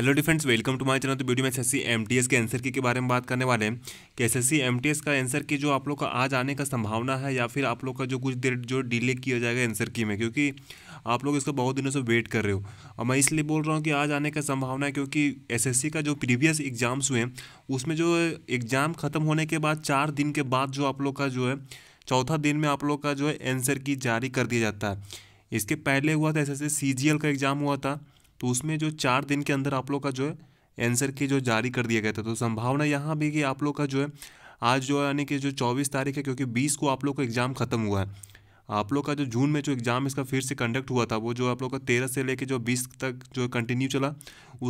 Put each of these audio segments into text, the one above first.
hello dear friends welcome to my channel तो video में S MTS के आंसर की के बारे में बात करने वाले हैं कि एस एमटीएस का आंसर की जो आप लोग का आज आने का संभावना है या फिर आप लोग का जो कुछ देर जो डिले किया जाएगा आंसर की में क्योंकि आप लोग इसको बहुत दिनों से वेट कर रहे हो और मैं इसलिए बोल रहा हूँ कि आज आने का संभावना है क्योंकि एस का जो प्रीवियस एग्ज़ाम्स हुए उसमें जो एग्ज़ाम ख़त्म होने के बाद चार दिन के बाद जो आप लोग का जो है चौथा दिन में आप लोग का जो है आंसर की जारी कर दिया जाता है इसके पहले हुआ था एस एस का एग्ज़ाम हुआ था तो उसमें जो चार दिन के अंदर आप लोग का जो है आंसर की जो जारी कर दिया गया था तो संभावना यहाँ भी कि आप लोग का जो है आज जो है यानी कि जो चौबीस तारीख है क्योंकि बीस को आप लोग का एग्ज़ाम ख़त्म हुआ है आप लोग का जो जून में जो एग्ज़ाम इसका फिर से कंडक्ट हुआ था वो जो आप लोग का तेरह से लेके जो बीस तक जो कंटिन्यू चला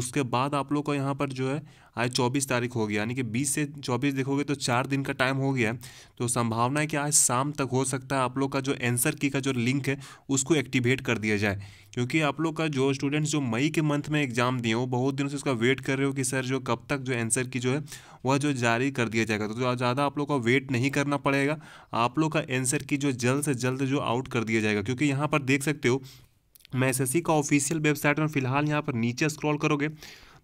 उसके बाद आप लोग का यहाँ पर जो है आज चौबीस तारीख हो गया यानी कि बीस से चौबीस देखोगे तो चार दिन का टाइम हो गया तो संभावना है कि आज शाम तक हो सकता है आप लोग का जो एंसर की का जो लिंक है उसको एक्टिवेट कर दिया जाए क्योंकि आप लोग का जो स्टूडेंट्स जो मई के मंथ में एग्जाम दिए हो बहुत दिनों से उसका वेट कर रहे हो कि सर जो कब तक जो एंसर की जो है वह जो जारी कर दिया जाएगा तो ज़्यादा आप लोग का वेट नहीं करना पड़ेगा आप लोग का एंसर की जो जल्द से जल्द जो आउट कर दिया जाएगा क्योंकि यहाँ पर देख सकते हो मैं एस का ऑफिशियल वेबसाइट में फिलहाल यहाँ पर नीचे स्क्रॉल करोगे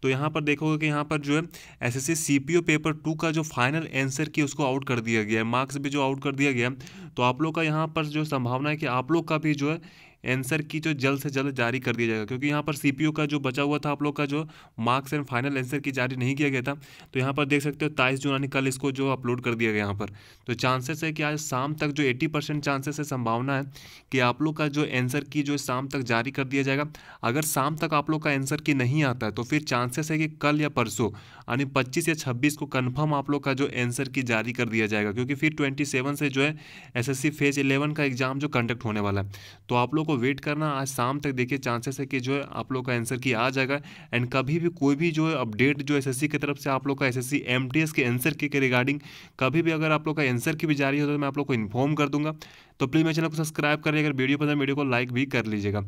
तो यहाँ पर देखोगे कि यहाँ पर जो है S S C paper two का जो फाइनल आंसर की उसको आउट कर दिया गया है मार्क्स भी जो आउट कर दिया गया तो आप लोग का यहाँ पर जो संभावना है कि आप लोग का भी जो है एंसर की जो जल्द से जल्द जारी कर दिया जाएगा क्योंकि यहाँ पर सी का जो बचा हुआ था आप लोग का जो मार्क्स एंड फाइनल एंसर की जारी नहीं किया गया था तो यहाँ पर देख सकते हो ताईस जून यानी कल इसको जो अपलोड कर दिया गया यहाँ पर तो चांसेस है कि आज शाम तक जो एट्टी चांसेस है संभावना है कि आप लोग का जो एंसर की जो शाम तक जारी कर दिया जाएगा अगर शाम तक आप लोग का एंसर की नहीं आता है तो फिर चांसेस है कि कल या परसों यानी पच्चीस या छब्बीस को कन्फर्म आप लोग का जो एंसर की जारी कर दिया जाएगा क्योंकि फिर ट्वेंटी से जो है एस फेज इलेवन का एग्जाम जो कंडक्ट होने वाला है तो आप लोग को आपको वेट करना आज शाम तक देखिए चांसेस है कि जो है आप लोग का आंसर की आ जाएगा एंड कभी भी कोई भी जो है अपडेट जो एस की तरफ से आप लोग का एसएससी एस के आंसर के, के रिगार्डिंग कभी भी अगर आप लोग का आंसर की भी जारी हो तो मैं आप लोग को इन्फॉर्म कर दूंगा तो प्लीज़ मेरे चैनल को सब्सक्राइब कर अगर वीडियो पसंद वीडियो को लाइक भी कर लीजिएगा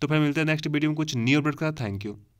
तो फिर मिलते हैं नेक्स्ट वीडियो में कुछ न्यू अपडेट का थैंक यू